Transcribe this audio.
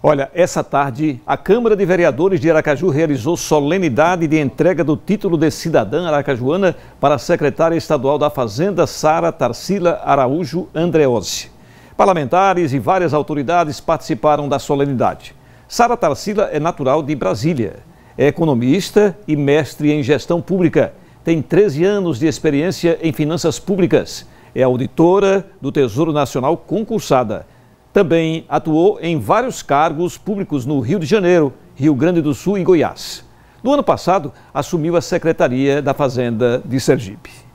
Olha, essa tarde, a Câmara de Vereadores de Aracaju realizou solenidade de entrega do título de cidadã aracajuana para a secretária estadual da Fazenda, Sara Tarsila Araújo Andreozzi. Parlamentares e várias autoridades participaram da solenidade. Sara Tarsila é natural de Brasília, é economista e mestre em gestão pública. Tem 13 anos de experiência em finanças públicas. É auditora do Tesouro Nacional concursada também atuou em vários cargos públicos no Rio de Janeiro, Rio Grande do Sul e Goiás. No ano passado, assumiu a Secretaria da Fazenda de Sergipe.